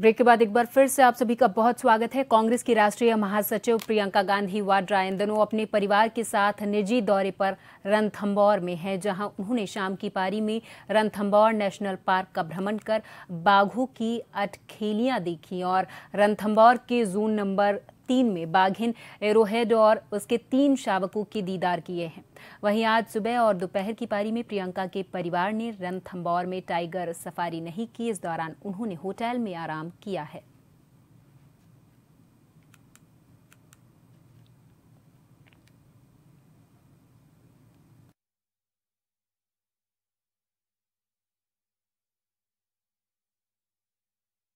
break के बाद एक बार फिर से आप सभी का बहुत स्वागत है कांग्रेस की राष्ट्रीय महासचिव प्रियंका गांधी वाड्रा इन दोनों अपने परिवार के साथ निजी दौरे पर रणथम्बौर में हैं जहां उन्होंने शाम की पारी में रणथम्बौर नेशनल पार्क का भ्रमण कर बाघों की अटखेलियां देखी और रणथम्बौर के जोन नंबर तीन में बाघिन एरोहेड और उसके तीन शावकों के दीदार किए हैं वहीं आज सुबह और दोपहर की पारी में प्रियंका के परिवार ने रणथम्बौर में टाइगर सफारी नहीं की इस दौरान उन्होंने होटल में आराम किया है